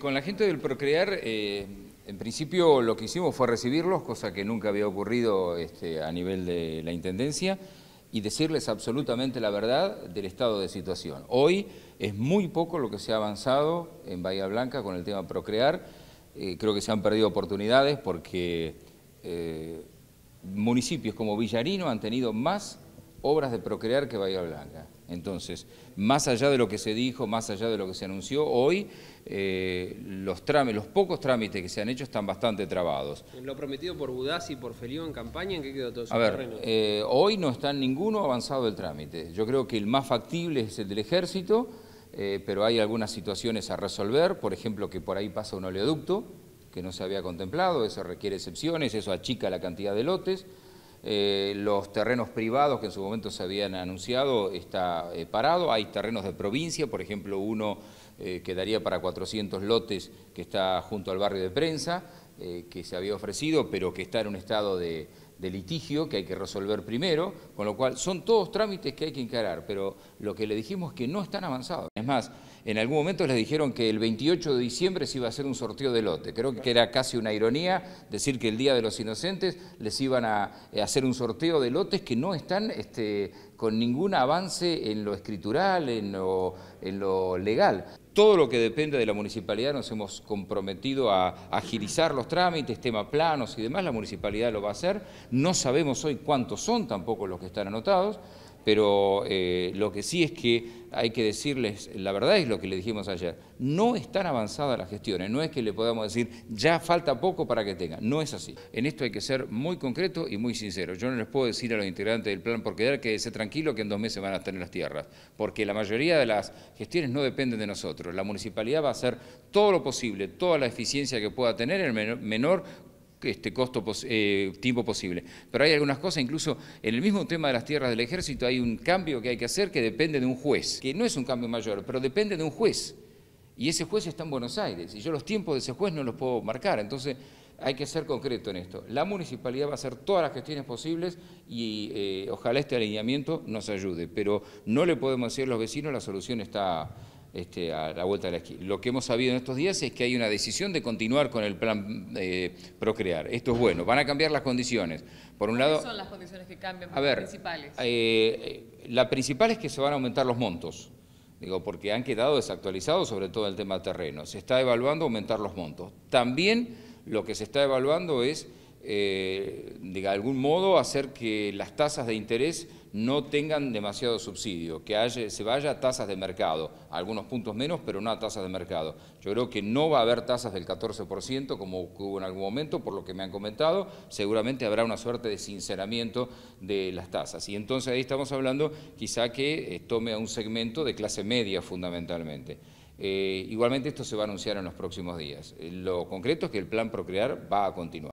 Con la gente del Procrear, eh, en principio lo que hicimos fue recibirlos, cosa que nunca había ocurrido este, a nivel de la Intendencia, y decirles absolutamente la verdad del estado de situación. Hoy es muy poco lo que se ha avanzado en Bahía Blanca con el tema Procrear. Eh, creo que se han perdido oportunidades porque eh, municipios como Villarino han tenido más obras de procrear que Bahía Blanca. Entonces, más allá de lo que se dijo, más allá de lo que se anunció, hoy eh, los, pocos trámites que se han hecho están bastante trabados. En lo prometido por Budaz y por Feliu en campaña, ¿en qué quedó todo su eh, hoy no está ninguno avanzado el trámite. Yo creo que el más factible es el del ejército, eh, pero hay algunas situaciones a resolver, por ejemplo, que por ahí pasa un oleoducto que no se había contemplado, eso requiere excepciones, eso achica la cantidad de lotes. Eh, los terrenos privados que en su momento se habían anunciado está eh, parado. Hay terrenos de provincia, por ejemplo, uno eh, quedaría que daría para 400 lotes que está junto al barrio de prensa, que se había ofrecido, pero que está en un estado de, de litigio que hay que resolver primero, con lo cual son todos trámites que hay que encarar, pero lo que le dijimos es que no están avanzados. Es más, en algún momento les dijeron que el 28 de diciembre se iba a hacer un sorteo de lotes. Creo que era casi una ironía decir que el Día de los Inocentes les iban a eh, hacer un sorteo de lotes que no están este, con ningún avance en lo escritural, en lo, en lo legal. Todo lo que depende de la municipalidad nos hemos comprometido a agilizar los trámites, tema planos y demás, la municipalidad lo va a hacer. No sabemos hoy cuántos son tampoco los que están anotados pero eh, lo que sí es que hay que decirles, la verdad es lo que le dijimos ayer, no están avanzadas las gestiones, ¿eh? no es que le podamos decir, ya falta poco para que tengan, no es así. En esto hay que ser muy concreto y muy sincero. Yo no les puedo decir a los integrantes del plan por quedar que se tranquilo que en dos meses van a tener las tierras, porque la mayoría de las gestiones no dependen de nosotros. La municipalidad va a hacer todo lo posible, toda la eficiencia que pueda tener en el menor este costo, eh, tiempo posible. Pero hay algunas cosas, incluso en el mismo tema de las tierras del ejército hay un cambio que hay que hacer que depende de un juez, que no es un cambio mayor, pero depende de un juez. Y ese juez está en Buenos Aires, y yo los tiempos de ese juez no los puedo marcar. Entonces, hay que ser concreto en esto. La municipalidad va a hacer todas las gestiones posibles y eh, ojalá este alineamiento nos ayude, pero no le podemos decir a los vecinos la solución está este, a la vuelta de la esquina. Lo que hemos sabido en estos días es que hay una decisión de continuar con el plan eh, Procrear. Esto es bueno. Van a cambiar las condiciones. Por un lado, ¿Cuáles son las condiciones que cambian? A ver, principales? Eh, eh, la principal es que se van a aumentar los montos. Digo, porque han quedado desactualizados, sobre todo en el tema terreno. Se está evaluando aumentar los montos. También lo que se está evaluando es, eh, de algún modo, hacer que las tasas de interés no tengan demasiado subsidio, que haya, se vaya a tasas de mercado, algunos puntos menos, pero no a tasas de mercado. Yo creo que no va a haber tasas del 14% como hubo en algún momento, por lo que me han comentado, seguramente habrá una suerte de sinceramiento de las tasas. Y entonces ahí estamos hablando quizá que eh, tome a un segmento de clase media fundamentalmente. Eh, igualmente esto se va a anunciar en los próximos días. Eh, lo concreto es que el plan Procrear va a continuar.